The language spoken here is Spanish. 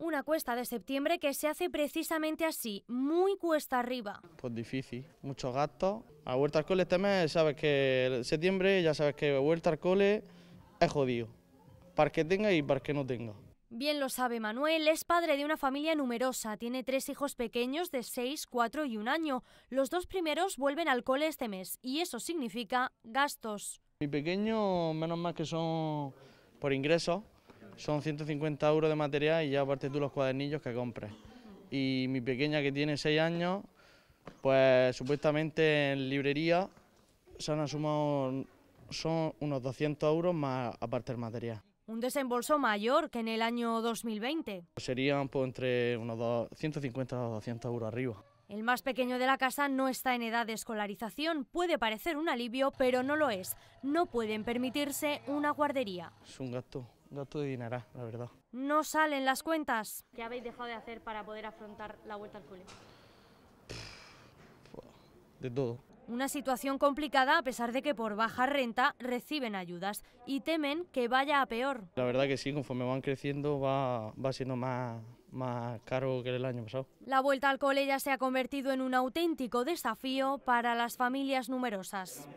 Una cuesta de septiembre que se hace precisamente así, muy cuesta arriba. Pues difícil, muchos gastos. A vuelta al cole este mes, sabes que septiembre, ya sabes que vuelta al cole es jodido. Para que tenga y para que no tenga. Bien lo sabe Manuel, es padre de una familia numerosa, tiene tres hijos pequeños de seis, cuatro y un año. Los dos primeros vuelven al cole este mes y eso significa gastos. Mi pequeño, menos mal que son por ingresos, son 150 euros de material y ya aparte tú los cuadernillos que compres. Y mi pequeña que tiene 6 años, pues supuestamente en librería se han sumado son unos 200 euros más aparte del material. Un desembolso mayor que en el año 2020. Serían pues, entre unos 150 o 200 euros arriba. El más pequeño de la casa no está en edad de escolarización. Puede parecer un alivio, pero no lo es. No pueden permitirse una guardería. Es un gasto dinará la verdad. No salen las cuentas. ¿Qué habéis dejado de hacer para poder afrontar la vuelta al cole? De todo. Una situación complicada a pesar de que por baja renta reciben ayudas y temen que vaya a peor. La verdad que sí, conforme van creciendo va, siendo más, más caro que el año pasado. La vuelta al cole ya se ha convertido en un auténtico desafío para las familias numerosas.